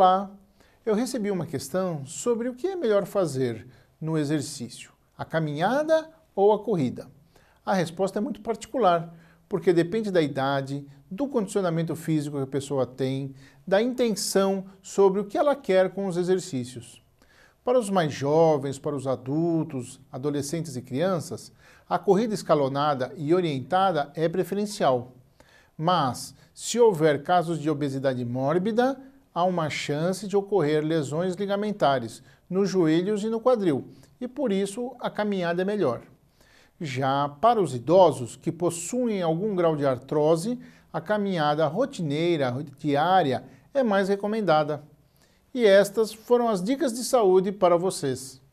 Olá, eu recebi uma questão sobre o que é melhor fazer no exercício, a caminhada ou a corrida. A resposta é muito particular, porque depende da idade, do condicionamento físico que a pessoa tem, da intenção sobre o que ela quer com os exercícios. Para os mais jovens, para os adultos, adolescentes e crianças, a corrida escalonada e orientada é preferencial. Mas, se houver casos de obesidade mórbida, há uma chance de ocorrer lesões ligamentares nos joelhos e no quadril, e por isso a caminhada é melhor. Já para os idosos que possuem algum grau de artrose, a caminhada rotineira, diária, é mais recomendada. E estas foram as dicas de saúde para vocês.